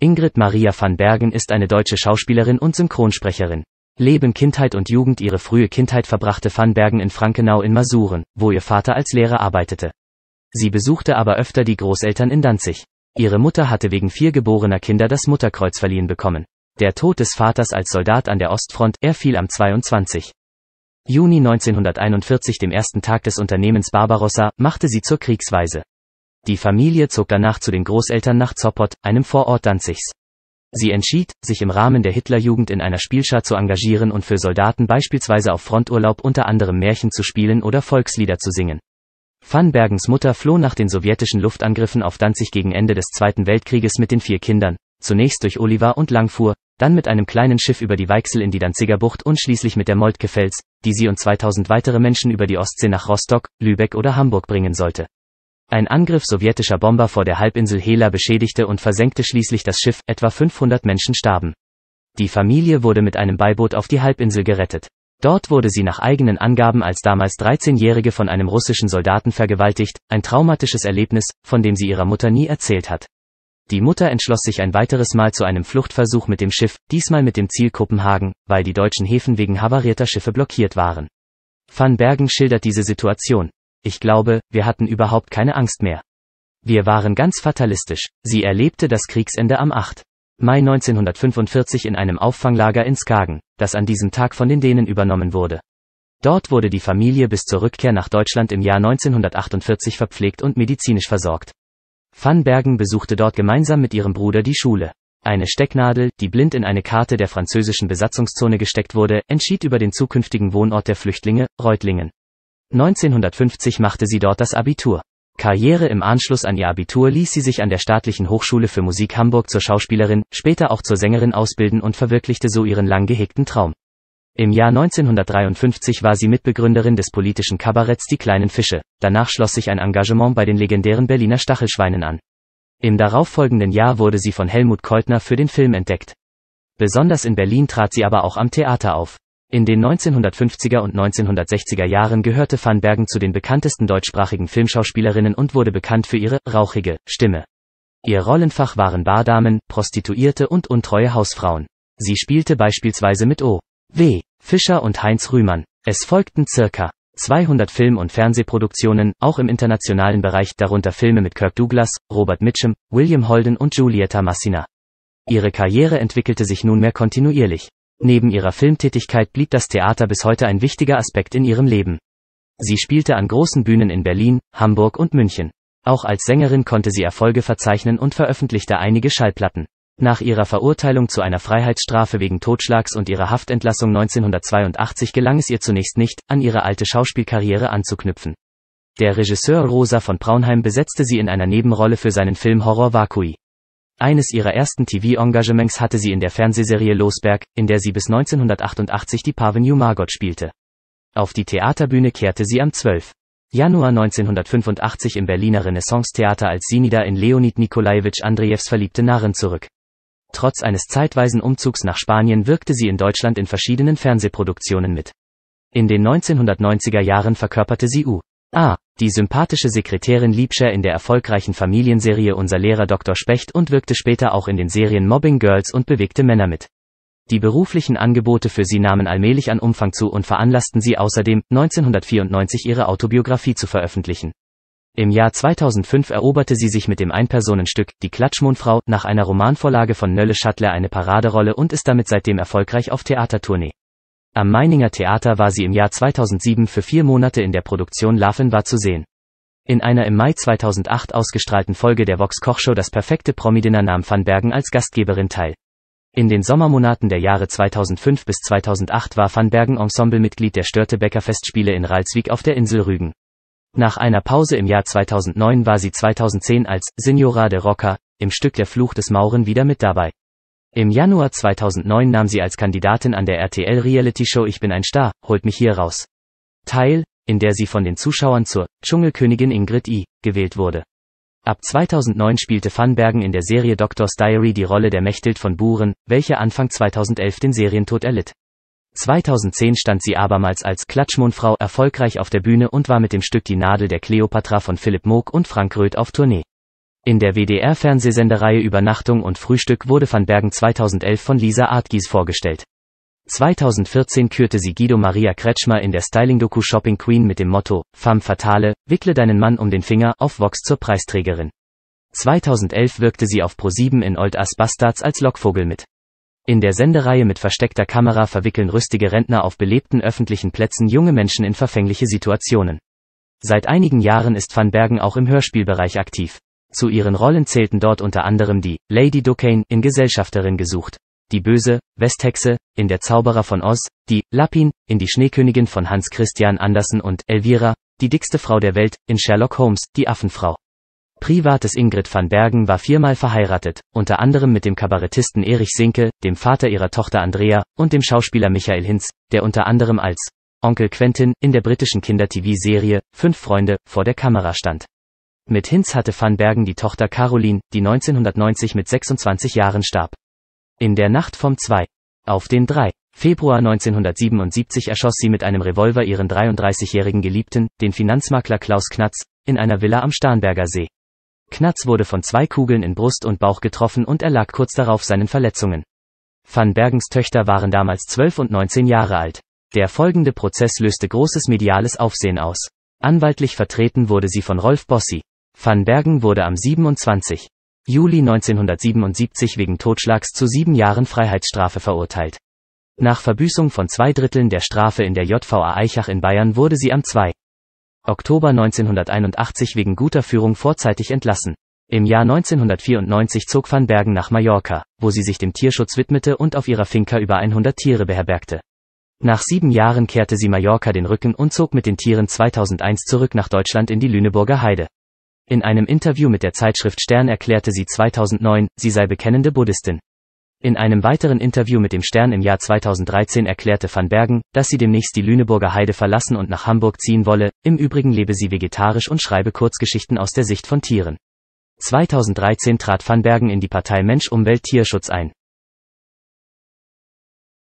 Ingrid Maria van Bergen ist eine deutsche Schauspielerin und Synchronsprecherin. Leben Kindheit und Jugend Ihre frühe Kindheit verbrachte van Bergen in Frankenau in Masuren, wo ihr Vater als Lehrer arbeitete. Sie besuchte aber öfter die Großeltern in Danzig. Ihre Mutter hatte wegen vier geborener Kinder das Mutterkreuz verliehen bekommen. Der Tod des Vaters als Soldat an der Ostfront, er fiel am 22. Juni 1941, dem ersten Tag des Unternehmens Barbarossa, machte sie zur Kriegsweise. Die Familie zog danach zu den Großeltern nach Zoppot, einem Vorort Danzigs. Sie entschied, sich im Rahmen der Hitlerjugend in einer Spielschar zu engagieren und für Soldaten beispielsweise auf Fronturlaub unter anderem Märchen zu spielen oder Volkslieder zu singen. Van Bergens Mutter floh nach den sowjetischen Luftangriffen auf Danzig gegen Ende des Zweiten Weltkrieges mit den vier Kindern, zunächst durch Oliver und Langfuhr, dann mit einem kleinen Schiff über die Weichsel in die Danziger Bucht und schließlich mit der Moltkefels, die sie und 2000 weitere Menschen über die Ostsee nach Rostock, Lübeck oder Hamburg bringen sollte. Ein Angriff sowjetischer Bomber vor der Halbinsel Hela beschädigte und versenkte schließlich das Schiff, etwa 500 Menschen starben. Die Familie wurde mit einem Beiboot auf die Halbinsel gerettet. Dort wurde sie nach eigenen Angaben als damals 13-Jährige von einem russischen Soldaten vergewaltigt, ein traumatisches Erlebnis, von dem sie ihrer Mutter nie erzählt hat. Die Mutter entschloss sich ein weiteres Mal zu einem Fluchtversuch mit dem Schiff, diesmal mit dem Ziel Kopenhagen, weil die deutschen Häfen wegen havarierter Schiffe blockiert waren. Van Bergen schildert diese Situation. Ich glaube, wir hatten überhaupt keine Angst mehr. Wir waren ganz fatalistisch. Sie erlebte das Kriegsende am 8. Mai 1945 in einem Auffanglager in Skagen, das an diesem Tag von den Dänen übernommen wurde. Dort wurde die Familie bis zur Rückkehr nach Deutschland im Jahr 1948 verpflegt und medizinisch versorgt. Van Bergen besuchte dort gemeinsam mit ihrem Bruder die Schule. Eine Stecknadel, die blind in eine Karte der französischen Besatzungszone gesteckt wurde, entschied über den zukünftigen Wohnort der Flüchtlinge, Reutlingen. 1950 machte sie dort das Abitur. Karriere im Anschluss an ihr Abitur ließ sie sich an der Staatlichen Hochschule für Musik Hamburg zur Schauspielerin, später auch zur Sängerin ausbilden und verwirklichte so ihren lang gehegten Traum. Im Jahr 1953 war sie Mitbegründerin des politischen Kabaretts Die kleinen Fische, danach schloss sich ein Engagement bei den legendären Berliner Stachelschweinen an. Im darauffolgenden Jahr wurde sie von Helmut Koltner für den Film entdeckt. Besonders in Berlin trat sie aber auch am Theater auf. In den 1950er und 1960er Jahren gehörte Van Bergen zu den bekanntesten deutschsprachigen Filmschauspielerinnen und wurde bekannt für ihre rauchige Stimme. Ihr Rollenfach waren Bardamen, Prostituierte und untreue Hausfrauen. Sie spielte beispielsweise mit O. W. Fischer und Heinz Rühmann. Es folgten circa 200 Film- und Fernsehproduktionen, auch im internationalen Bereich, darunter Filme mit Kirk Douglas, Robert Mitchum, William Holden und Julieta Massina. Ihre Karriere entwickelte sich nunmehr kontinuierlich. Neben ihrer Filmtätigkeit blieb das Theater bis heute ein wichtiger Aspekt in ihrem Leben. Sie spielte an großen Bühnen in Berlin, Hamburg und München. Auch als Sängerin konnte sie Erfolge verzeichnen und veröffentlichte einige Schallplatten. Nach ihrer Verurteilung zu einer Freiheitsstrafe wegen Totschlags und ihrer Haftentlassung 1982 gelang es ihr zunächst nicht, an ihre alte Schauspielkarriere anzuknüpfen. Der Regisseur Rosa von Braunheim besetzte sie in einer Nebenrolle für seinen Film Horror Vakui. Eines ihrer ersten TV-Engagements hatte sie in der Fernsehserie Losberg, in der sie bis 1988 die Parvenue Margot spielte. Auf die Theaterbühne kehrte sie am 12. Januar 1985 im Berliner Renaissance-Theater als Sinida in Leonid Nikolajewitsch Andrejews verliebte Narren zurück. Trotz eines zeitweisen Umzugs nach Spanien wirkte sie in Deutschland in verschiedenen Fernsehproduktionen mit. In den 1990er Jahren verkörperte sie U. A die sympathische Sekretärin Liebscher in der erfolgreichen Familienserie Unser Lehrer Dr. Specht und wirkte später auch in den Serien Mobbing Girls und Bewegte Männer mit. Die beruflichen Angebote für sie nahmen allmählich an Umfang zu und veranlassten sie außerdem, 1994 ihre Autobiografie zu veröffentlichen. Im Jahr 2005 eroberte sie sich mit dem Einpersonenstück Die Klatschmondfrau nach einer Romanvorlage von Nölle Schattler eine Paraderolle und ist damit seitdem erfolgreich auf Theatertournee. Am Meininger Theater war sie im Jahr 2007 für vier Monate in der Produktion war zu sehen. In einer im Mai 2008 ausgestrahlten Folge der Vox Kochshow Das perfekte Promi-Dinner nahm Van Bergen als Gastgeberin teil. In den Sommermonaten der Jahre 2005 bis 2008 war Van Bergen Ensemblemitglied der Störtebecker Festspiele in Ralswiek auf der Insel Rügen. Nach einer Pause im Jahr 2009 war sie 2010 als Signora de Rocca im Stück Der Fluch des Mauren wieder mit dabei. Im Januar 2009 nahm sie als Kandidatin an der RTL-Reality-Show Ich bin ein Star, holt mich hier raus teil, in der sie von den Zuschauern zur Dschungelkönigin Ingrid I. gewählt wurde. Ab 2009 spielte Van Bergen in der Serie Doctor's Diary die Rolle der Mechtild von Buren, welche Anfang 2011 den Serientod erlitt. 2010 stand sie abermals als Klatschmondfrau erfolgreich auf der Bühne und war mit dem Stück Die Nadel der Kleopatra von Philipp Moog und Frank Röth auf Tournee. In der WDR-Fernsehsendereihe Übernachtung und Frühstück wurde Van Bergen 2011 von Lisa Artgies vorgestellt. 2014 kürte sie Guido Maria Kretschmer in der Styling-Doku Shopping Queen mit dem Motto Femme Fatale, wickle deinen Mann um den Finger auf Vox zur Preisträgerin. 2011 wirkte sie auf Pro7 in Old Ass Bastards als Lockvogel mit. In der Sendereihe mit versteckter Kamera verwickeln rüstige Rentner auf belebten öffentlichen Plätzen junge Menschen in verfängliche Situationen. Seit einigen Jahren ist Van Bergen auch im Hörspielbereich aktiv. Zu ihren Rollen zählten dort unter anderem die Lady Duquesne in Gesellschafterin gesucht, die Böse, Westhexe, in Der Zauberer von Oz, die Lapin, in Die Schneekönigin von Hans Christian Andersen und Elvira, die dickste Frau der Welt, in Sherlock Holmes, die Affenfrau. Privates Ingrid van Bergen war viermal verheiratet, unter anderem mit dem Kabarettisten Erich Sinke, dem Vater ihrer Tochter Andrea, und dem Schauspieler Michael Hinz, der unter anderem als Onkel Quentin in der britischen Kinder-TV-Serie Fünf Freunde vor der Kamera stand. Mit Hinz hatte Van Bergen die Tochter Caroline, die 1990 mit 26 Jahren starb. In der Nacht vom 2. auf den 3. Februar 1977 erschoss sie mit einem Revolver ihren 33-jährigen Geliebten, den Finanzmakler Klaus Knatz, in einer Villa am Starnberger See. Knatz wurde von zwei Kugeln in Brust und Bauch getroffen und erlag kurz darauf seinen Verletzungen. Van Bergens Töchter waren damals 12 und 19 Jahre alt. Der folgende Prozess löste großes mediales Aufsehen aus. Anwaltlich vertreten wurde sie von Rolf Bossi. Van Bergen wurde am 27. Juli 1977 wegen Totschlags zu sieben Jahren Freiheitsstrafe verurteilt. Nach Verbüßung von zwei Dritteln der Strafe in der JVA Eichach in Bayern wurde sie am 2. Oktober 1981 wegen guter Führung vorzeitig entlassen. Im Jahr 1994 zog Van Bergen nach Mallorca, wo sie sich dem Tierschutz widmete und auf ihrer Finca über 100 Tiere beherbergte. Nach sieben Jahren kehrte sie Mallorca den Rücken und zog mit den Tieren 2001 zurück nach Deutschland in die Lüneburger Heide. In einem Interview mit der Zeitschrift Stern erklärte sie 2009, sie sei bekennende Buddhistin. In einem weiteren Interview mit dem Stern im Jahr 2013 erklärte van Bergen, dass sie demnächst die Lüneburger Heide verlassen und nach Hamburg ziehen wolle, im Übrigen lebe sie vegetarisch und schreibe Kurzgeschichten aus der Sicht von Tieren. 2013 trat van Bergen in die Partei Mensch Umwelt Tierschutz ein.